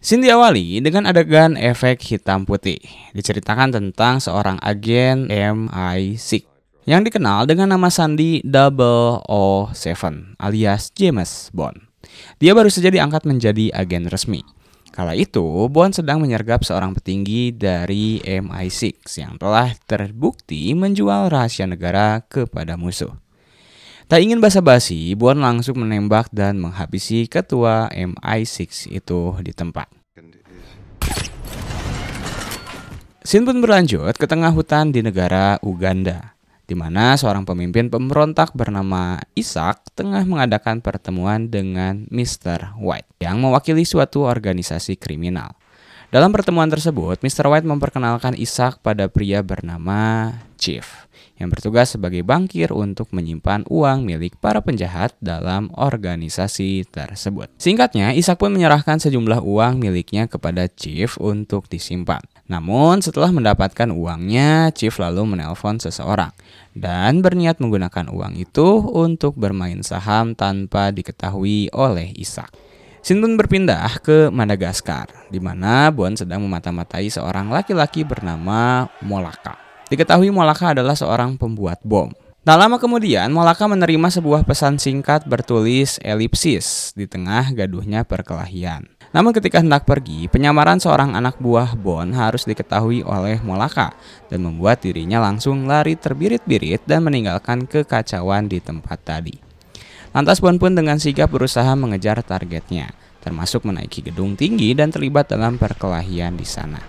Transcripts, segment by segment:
Scene diawali dengan adegan efek hitam putih. Diceritakan tentang seorang agen MI6 yang dikenal dengan nama sandi 007 alias James Bond. Dia baru saja diangkat menjadi agen resmi. Kala itu, Bond sedang menyergap seorang petinggi dari MI6 yang telah terbukti menjual rahasia negara kepada musuh. Tak ingin basa-basi, Buan langsung menembak dan menghabisi ketua MI6 itu di tempat. Sin pun berlanjut ke tengah hutan di negara Uganda, di mana seorang pemimpin pemberontak bernama Isaac tengah mengadakan pertemuan dengan Mr. White yang mewakili suatu organisasi kriminal. Dalam pertemuan tersebut, Mr. White memperkenalkan Isaac pada pria bernama Chief yang bertugas sebagai bankir untuk menyimpan uang milik para penjahat dalam organisasi tersebut. Singkatnya, Ishak pun menyerahkan sejumlah uang miliknya kepada Chief untuk disimpan. Namun, setelah mendapatkan uangnya, Chief lalu menelpon seseorang dan berniat menggunakan uang itu untuk bermain saham tanpa diketahui oleh Ishak. Sinton berpindah ke Madagaskar, di mana Bon sedang memata-matai seorang laki-laki bernama Molaka. Diketahui Molaka adalah seorang pembuat bom. Tak lama kemudian, Molaka menerima sebuah pesan singkat bertulis elipsis di tengah gaduhnya perkelahian. Namun ketika hendak pergi, penyamaran seorang anak buah Bon harus diketahui oleh Molaka dan membuat dirinya langsung lari terbirit-birit dan meninggalkan kekacauan di tempat tadi. Lantas Bon pun dengan sigap berusaha mengejar targetnya, termasuk menaiki gedung tinggi dan terlibat dalam perkelahian di sana.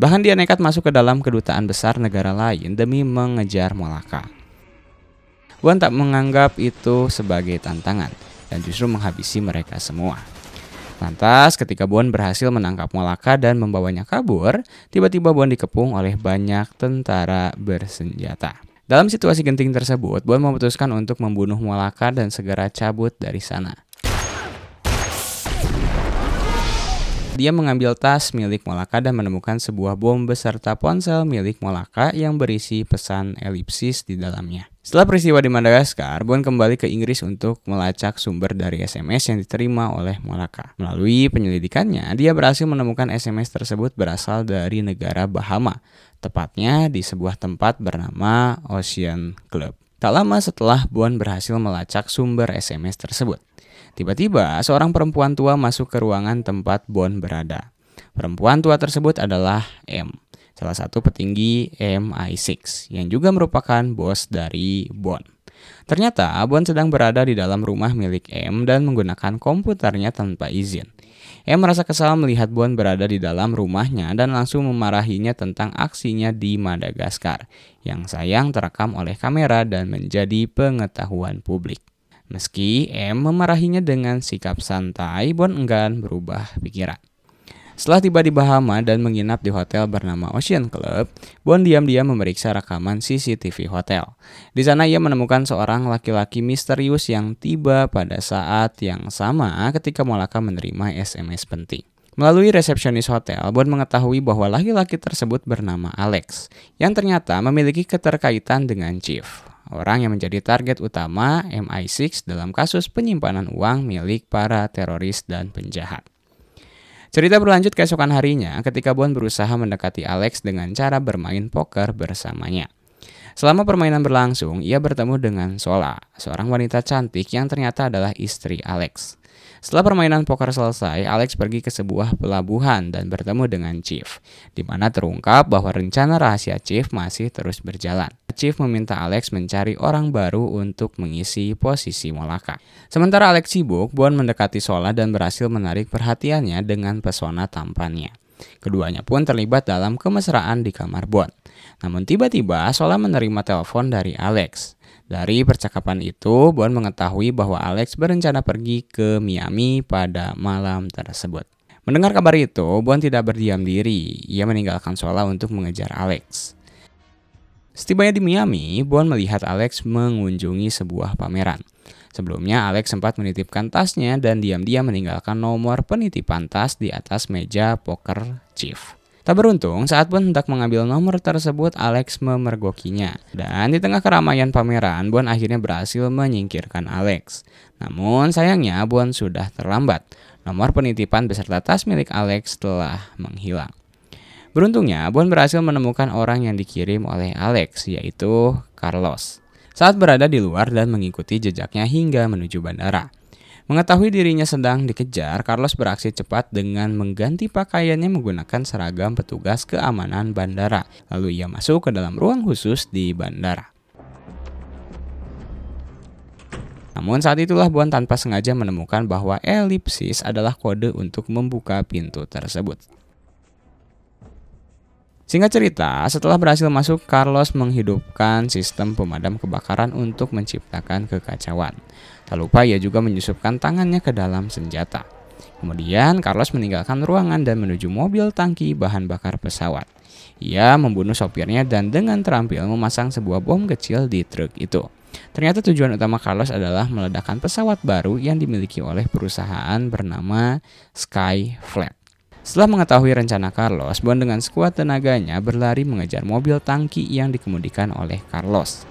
Bahkan dia nekat masuk ke dalam kedutaan besar negara lain demi mengejar Molaka. Wan tak menganggap itu sebagai tantangan dan justru menghabisi mereka semua. Lantas ketika Bon berhasil menangkap Malaka dan membawanya kabur, tiba-tiba Bon dikepung oleh banyak tentara bersenjata. Dalam situasi genting tersebut, Bon memutuskan untuk membunuh Malaka dan segera cabut dari sana. Dia mengambil tas milik Molaka dan menemukan sebuah bom beserta ponsel milik Molaka yang berisi pesan elipsis di dalamnya. Setelah peristiwa di Madagaskar, Bond kembali ke Inggris untuk melacak sumber dari SMS yang diterima oleh Malaka. Melalui penyelidikannya, dia berhasil menemukan SMS tersebut berasal dari negara Bahama, tepatnya di sebuah tempat bernama Ocean Club. Tak lama setelah Bond berhasil melacak sumber SMS tersebut, tiba-tiba seorang perempuan tua masuk ke ruangan tempat Bond berada. Perempuan tua tersebut adalah M salah satu petinggi MI6 yang juga merupakan bos dari Bond. Ternyata Bond sedang berada di dalam rumah milik M dan menggunakan komputernya tanpa izin. M merasa kesal melihat Bond berada di dalam rumahnya dan langsung memarahinya tentang aksinya di Madagaskar, yang sayang terekam oleh kamera dan menjadi pengetahuan publik. Meski M memarahinya dengan sikap santai, Bond enggan berubah pikiran. Setelah tiba di Bahama dan menginap di hotel bernama Ocean Club, Bond diam-diam memeriksa rekaman CCTV hotel. Di sana ia menemukan seorang laki-laki misterius yang tiba pada saat yang sama ketika Molaka menerima SMS penting. Melalui resepsionis hotel, Bond mengetahui bahwa laki-laki tersebut bernama Alex, yang ternyata memiliki keterkaitan dengan Chief, orang yang menjadi target utama MI6 dalam kasus penyimpanan uang milik para teroris dan penjahat. Cerita berlanjut keesokan harinya ketika Bond berusaha mendekati Alex dengan cara bermain poker bersamanya. Selama permainan berlangsung, ia bertemu dengan Sola, seorang wanita cantik yang ternyata adalah istri Alex. Setelah permainan poker selesai, Alex pergi ke sebuah pelabuhan dan bertemu dengan Chief, di mana terungkap bahwa rencana rahasia Chief masih terus berjalan. Chief meminta Alex mencari orang baru untuk mengisi posisi Molaka. Sementara Alex sibuk, Bon mendekati Sola dan berhasil menarik perhatiannya dengan pesona tampannya. Keduanya pun terlibat dalam kemesraan di kamar Bon. Namun tiba-tiba Sola menerima telepon dari Alex. Dari percakapan itu, Bon mengetahui bahwa Alex berencana pergi ke Miami pada malam tersebut. Mendengar kabar itu, Bon tidak berdiam diri. Ia meninggalkan Sola untuk mengejar Alex. Setibanya di Miami, Bond melihat Alex mengunjungi sebuah pameran. Sebelumnya, Alex sempat menitipkan tasnya dan diam-diam meninggalkan nomor penitipan tas di atas meja poker Chief. Tak beruntung, saat Bond hendak mengambil nomor tersebut, Alex memergokinya. Dan di tengah keramaian pameran, Bond akhirnya berhasil menyingkirkan Alex. Namun sayangnya, Bond sudah terlambat. Nomor penitipan beserta tas milik Alex telah menghilang. Beruntungnya, Bond berhasil menemukan orang yang dikirim oleh Alex, yaitu Carlos, saat berada di luar dan mengikuti jejaknya hingga menuju bandara. Mengetahui dirinya sedang dikejar, Carlos beraksi cepat dengan mengganti pakaiannya menggunakan seragam petugas keamanan bandara. Lalu ia masuk ke dalam ruang khusus di bandara. Namun saat itulah Bond tanpa sengaja menemukan bahwa elipsis adalah kode untuk membuka pintu tersebut. Singkat cerita, setelah berhasil masuk, Carlos menghidupkan sistem pemadam kebakaran untuk menciptakan kekacauan. Tak lupa ia juga menyusupkan tangannya ke dalam senjata. Kemudian Carlos meninggalkan ruangan dan menuju mobil tangki bahan bakar pesawat. Ia membunuh sopirnya dan dengan terampil memasang sebuah bom kecil di truk itu. Ternyata tujuan utama Carlos adalah meledakkan pesawat baru yang dimiliki oleh perusahaan bernama Sky setelah mengetahui rencana Carlos, Bond dengan sekuat tenaganya berlari mengejar mobil tangki yang dikemudikan oleh Carlos.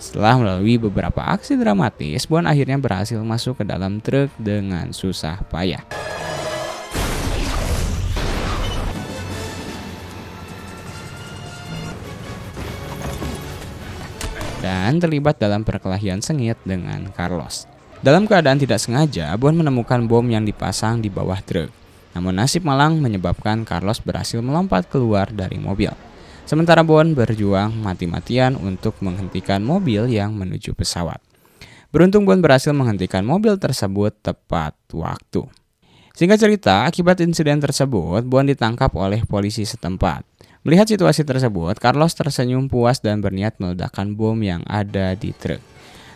Setelah melalui beberapa aksi dramatis, Bond akhirnya berhasil masuk ke dalam truk dengan susah payah. Dan terlibat dalam perkelahian sengit dengan Carlos. Dalam keadaan tidak sengaja, Bond menemukan bom yang dipasang di bawah truk. Namun nasib malang menyebabkan Carlos berhasil melompat keluar dari mobil. Sementara Bon berjuang mati-matian untuk menghentikan mobil yang menuju pesawat. Beruntung Bon berhasil menghentikan mobil tersebut tepat waktu. Singkat cerita, akibat insiden tersebut, Bon ditangkap oleh polisi setempat. Melihat situasi tersebut, Carlos tersenyum puas dan berniat meledakkan bom yang ada di truk.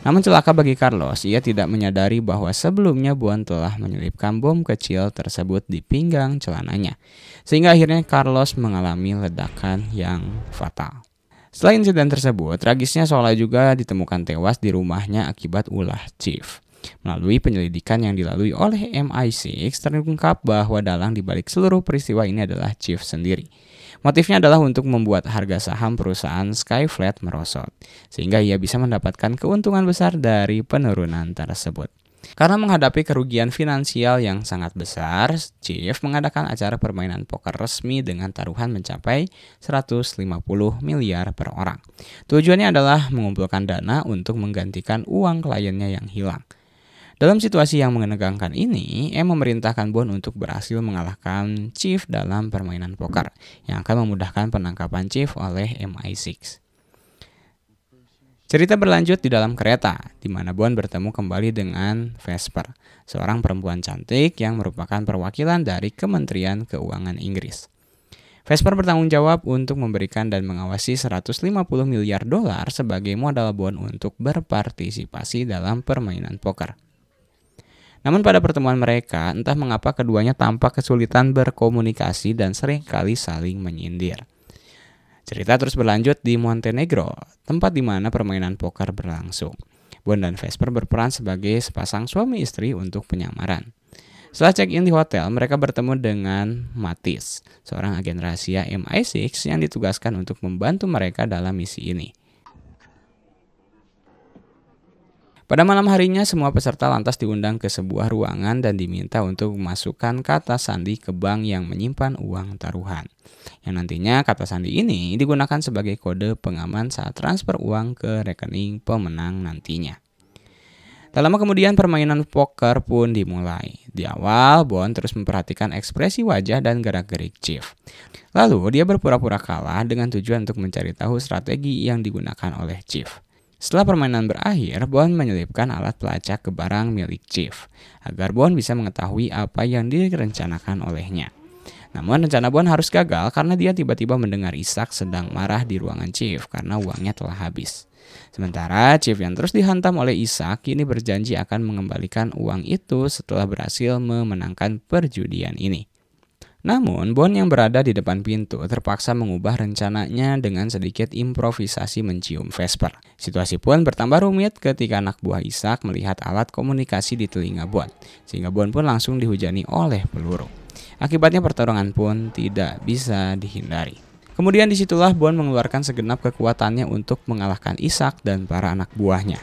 Namun celaka bagi Carlos, ia tidak menyadari bahwa sebelumnya Buan telah menyelipkan bom kecil tersebut di pinggang celananya. Sehingga akhirnya Carlos mengalami ledakan yang fatal. Selain insiden tersebut, tragisnya Sola juga ditemukan tewas di rumahnya akibat ulah Chief. Melalui penyelidikan yang dilalui oleh MI6, terungkap bahwa dalang dibalik seluruh peristiwa ini adalah Chief sendiri. Motifnya adalah untuk membuat harga saham perusahaan Skyflat merosot, sehingga ia bisa mendapatkan keuntungan besar dari penurunan tersebut. Karena menghadapi kerugian finansial yang sangat besar, Chief mengadakan acara permainan poker resmi dengan taruhan mencapai 150 miliar per orang. Tujuannya adalah mengumpulkan dana untuk menggantikan uang kliennya yang hilang. Dalam situasi yang menegangkan ini, M memerintahkan Bond untuk berhasil mengalahkan Chief dalam permainan poker yang akan memudahkan penangkapan Chief oleh MI6. Cerita berlanjut di dalam kereta, di mana Bond bertemu kembali dengan Vesper, seorang perempuan cantik yang merupakan perwakilan dari Kementerian Keuangan Inggris. Vesper bertanggung jawab untuk memberikan dan mengawasi 150 miliar dolar sebagai modal Bond untuk berpartisipasi dalam permainan poker. Namun pada pertemuan mereka, entah mengapa keduanya tampak kesulitan berkomunikasi dan seringkali saling menyindir. Cerita terus berlanjut di Montenegro, tempat di mana permainan poker berlangsung. Bon dan Vesper berperan sebagai sepasang suami istri untuk penyamaran. Setelah check-in di hotel, mereka bertemu dengan Matis, seorang agen rahasia MI6 yang ditugaskan untuk membantu mereka dalam misi ini. Pada malam harinya, semua peserta lantas diundang ke sebuah ruangan dan diminta untuk memasukkan kata sandi ke bank yang menyimpan uang taruhan. Yang nantinya kata sandi ini digunakan sebagai kode pengaman saat transfer uang ke rekening pemenang nantinya. Tak lama kemudian permainan poker pun dimulai. Di awal, Bond terus memperhatikan ekspresi wajah dan gerak-gerik Chief. Lalu, dia berpura-pura kalah dengan tujuan untuk mencari tahu strategi yang digunakan oleh Chief. Setelah permainan berakhir, Bond menyelipkan alat pelacak ke barang milik Chief agar Bond bisa mengetahui apa yang direncanakan olehnya. Namun rencana Bond harus gagal karena dia tiba-tiba mendengar Isaac sedang marah di ruangan Chief karena uangnya telah habis. Sementara Chief yang terus dihantam oleh Isaac kini berjanji akan mengembalikan uang itu setelah berhasil memenangkan perjudian ini. Namun, Bon yang berada di depan pintu terpaksa mengubah rencananya dengan sedikit improvisasi mencium Vesper. Situasi pun bertambah rumit ketika anak buah Ishak melihat alat komunikasi di telinga Bon, sehingga Bon pun langsung dihujani oleh peluru. Akibatnya pertarungan pun tidak bisa dihindari. Kemudian disitulah Bon mengeluarkan segenap kekuatannya untuk mengalahkan Ishak dan para anak buahnya.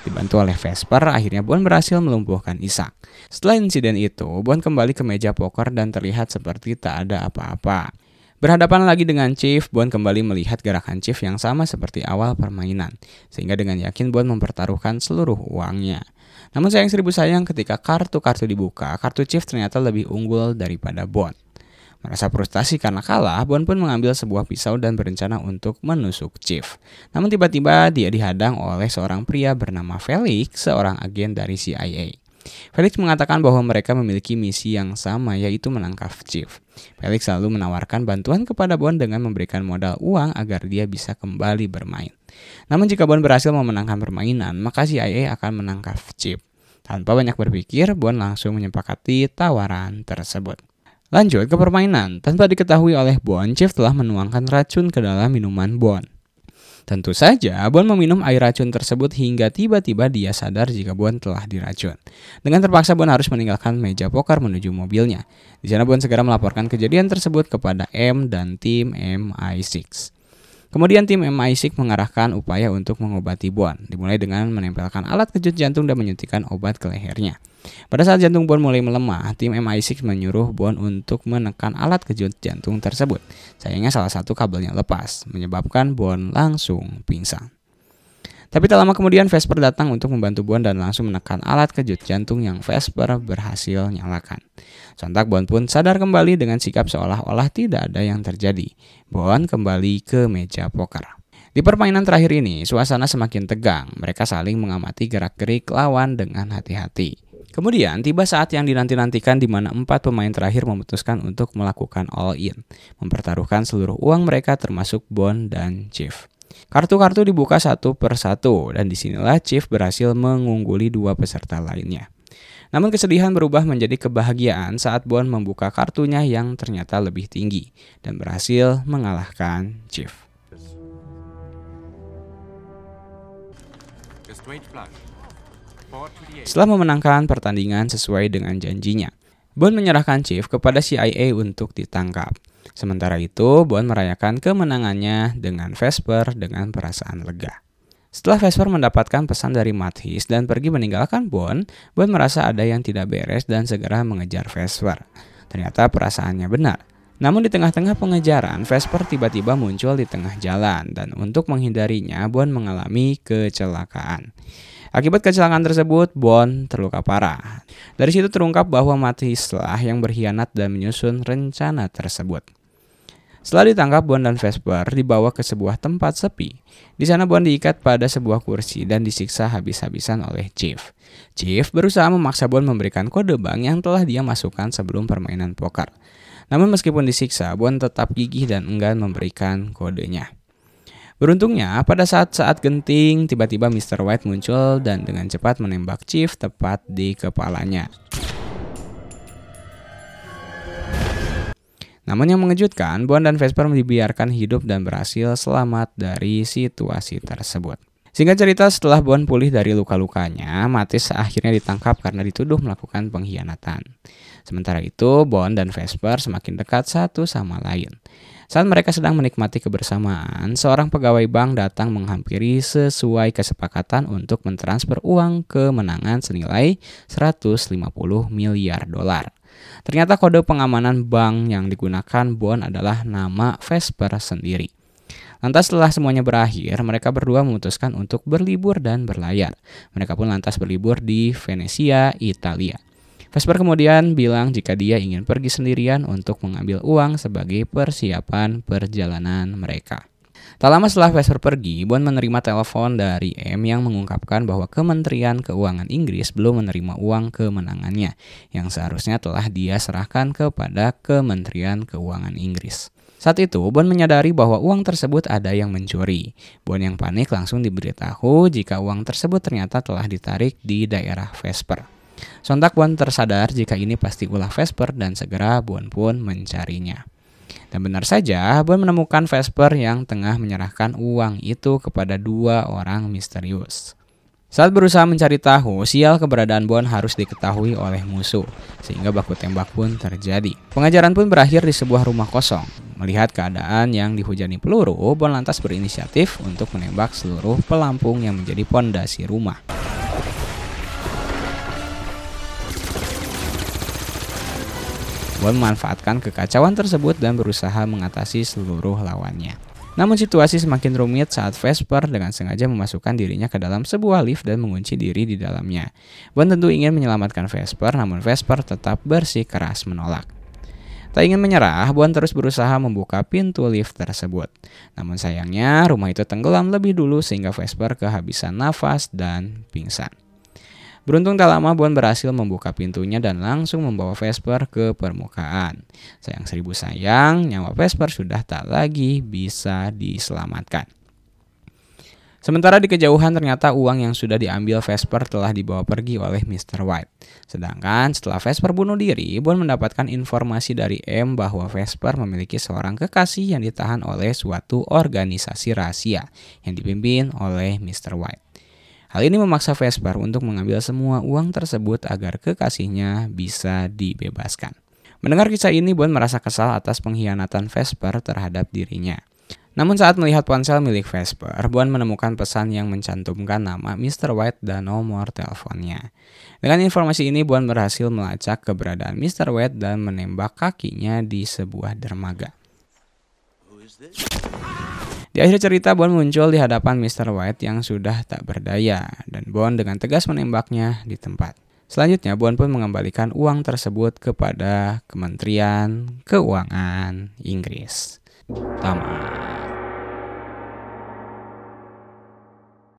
Dibantu oleh Vesper, akhirnya Bon berhasil melumpuhkan Isaac. Setelah insiden itu, Bon kembali ke meja poker dan terlihat seperti tak ada apa-apa. Berhadapan lagi dengan Chief, Bon kembali melihat gerakan Chief yang sama seperti awal permainan, sehingga dengan yakin Bon mempertaruhkan seluruh uangnya. Namun sayang seribu sayang ketika kartu-kartu dibuka, kartu Chief ternyata lebih unggul daripada Bon. Merasa frustasi karena kalah, Bon pun mengambil sebuah pisau dan berencana untuk menusuk Chief. Namun tiba-tiba dia dihadang oleh seorang pria bernama Felix, seorang agen dari CIA. Felix mengatakan bahwa mereka memiliki misi yang sama yaitu menangkap Chief. Felix lalu menawarkan bantuan kepada Bon dengan memberikan modal uang agar dia bisa kembali bermain. Namun jika Bon berhasil memenangkan permainan, maka CIA akan menangkap Chief. Tanpa banyak berpikir, Bon langsung menyepakati tawaran tersebut. Lanjut ke permainan. Tanpa diketahui oleh Bon, Chief telah menuangkan racun ke dalam minuman Bon. Tentu saja, Bon meminum air racun tersebut hingga tiba-tiba dia sadar jika Bon telah diracun. Dengan terpaksa, Bon harus meninggalkan meja poker menuju mobilnya. Di sana, Bon segera melaporkan kejadian tersebut kepada M dan tim MI6. Kemudian tim MI6 mengarahkan upaya untuk mengobati Bon, dimulai dengan menempelkan alat kejut jantung dan menyuntikkan obat ke lehernya. Pada saat jantung Bon mulai melemah, tim MI6 menyuruh Bon untuk menekan alat kejut jantung tersebut. Sayangnya salah satu kabelnya lepas, menyebabkan Bon langsung pingsan. Tapi tak lama kemudian Vesper datang untuk membantu Bon dan langsung menekan alat kejut jantung yang Vesper berhasil nyalakan. Sontak Bon pun sadar kembali dengan sikap seolah-olah tidak ada yang terjadi. Bon kembali ke meja poker. Di permainan terakhir ini, suasana semakin tegang. Mereka saling mengamati gerak-gerik lawan dengan hati-hati. Kemudian tiba saat yang dinanti-nantikan di mana empat pemain terakhir memutuskan untuk melakukan all in, mempertaruhkan seluruh uang mereka termasuk Bond dan Chief. Kartu-kartu dibuka satu per satu dan disinilah Chief berhasil mengungguli dua peserta lainnya. Namun kesedihan berubah menjadi kebahagiaan saat Bon membuka kartunya yang ternyata lebih tinggi dan berhasil mengalahkan Chief. Setelah memenangkan pertandingan sesuai dengan janjinya, Bond menyerahkan Chief kepada CIA untuk ditangkap. Sementara itu, Bond merayakan kemenangannya dengan Vesper dengan perasaan lega. Setelah Vesper mendapatkan pesan dari Mathis dan pergi meninggalkan Bon, Bon merasa ada yang tidak beres dan segera mengejar Vesper. Ternyata perasaannya benar. Namun di tengah-tengah pengejaran, Vesper tiba-tiba muncul di tengah jalan dan untuk menghindarinya, Bon mengalami kecelakaan. Akibat kecelakaan tersebut, Bon terluka parah. Dari situ terungkap bahwa Mathislah yang berkhianat dan menyusun rencana tersebut. Setelah ditangkap, Bond dan Vesper dibawa ke sebuah tempat sepi. Di sana Bond diikat pada sebuah kursi dan disiksa habis-habisan oleh Chief. Chief berusaha memaksa Bond memberikan kode bank yang telah dia masukkan sebelum permainan poker. Namun meskipun disiksa, Bond tetap gigih dan enggan memberikan kodenya. Beruntungnya, pada saat-saat genting, tiba-tiba Mr. White muncul dan dengan cepat menembak Chief tepat di kepalanya. Namun yang mengejutkan, Bond dan Vesper dibiarkan hidup dan berhasil selamat dari situasi tersebut. Singkat cerita, setelah Bond pulih dari luka-lukanya, Matis akhirnya ditangkap karena dituduh melakukan pengkhianatan. Sementara itu, Bond dan Vesper semakin dekat satu sama lain. Saat mereka sedang menikmati kebersamaan, seorang pegawai bank datang menghampiri sesuai kesepakatan untuk mentransfer uang kemenangan senilai 150 miliar dolar. Ternyata kode pengamanan bank yang digunakan Bon adalah nama Vesper sendiri. Lantas setelah semuanya berakhir, mereka berdua memutuskan untuk berlibur dan berlayar. Mereka pun lantas berlibur di Venesia, Italia. Vesper kemudian bilang jika dia ingin pergi sendirian untuk mengambil uang sebagai persiapan perjalanan mereka. Tak lama setelah Vesper pergi, Bond menerima telepon dari M yang mengungkapkan bahwa Kementerian Keuangan Inggris belum menerima uang kemenangannya yang seharusnya telah dia serahkan kepada Kementerian Keuangan Inggris. Saat itu, Bon menyadari bahwa uang tersebut ada yang mencuri. Bon yang panik langsung diberitahu jika uang tersebut ternyata telah ditarik di daerah Vesper. Sontak Bon tersadar jika ini pasti ulah Vesper dan segera Bon pun mencarinya. Dan benar saja, Bon menemukan Vesper yang tengah menyerahkan uang itu kepada dua orang misterius. Saat berusaha mencari tahu, sial keberadaan Bon harus diketahui oleh musuh, sehingga baku tembak pun terjadi. Pengajaran pun berakhir di sebuah rumah kosong. Melihat keadaan yang dihujani peluru, Bon lantas berinisiatif untuk menembak seluruh pelampung yang menjadi pondasi rumah. memanfaatkan kekacauan tersebut dan berusaha mengatasi seluruh lawannya. Namun situasi semakin rumit saat Vesper dengan sengaja memasukkan dirinya ke dalam sebuah lift dan mengunci diri di dalamnya. Bon tentu ingin menyelamatkan Vesper, namun Vesper tetap bersikeras menolak. Tak ingin menyerah, Bon terus berusaha membuka pintu lift tersebut. Namun sayangnya, rumah itu tenggelam lebih dulu sehingga Vesper kehabisan nafas dan pingsan. Beruntung tak lama Bond berhasil membuka pintunya dan langsung membawa Vesper ke permukaan. Sayang seribu sayang, nyawa Vesper sudah tak lagi bisa diselamatkan. Sementara di kejauhan ternyata uang yang sudah diambil Vesper telah dibawa pergi oleh Mr. White. Sedangkan setelah Vesper bunuh diri, Bond mendapatkan informasi dari M bahwa Vesper memiliki seorang kekasih yang ditahan oleh suatu organisasi rahasia yang dipimpin oleh Mr. White. Hal ini memaksa Vesper untuk mengambil semua uang tersebut agar kekasihnya bisa dibebaskan. Mendengar kisah ini, Bond merasa kesal atas pengkhianatan Vesper terhadap dirinya. Namun saat melihat ponsel milik Vesper, Bond menemukan pesan yang mencantumkan nama Mr. White dan nomor teleponnya. Dengan informasi ini, Bond berhasil melacak keberadaan Mr. White dan menembak kakinya di sebuah dermaga. Di akhir cerita, Bond muncul di hadapan Mr. White yang sudah tak berdaya, dan Bond dengan tegas menembaknya di tempat. Selanjutnya, Bond pun mengembalikan uang tersebut kepada Kementerian Keuangan Inggris. Tamat.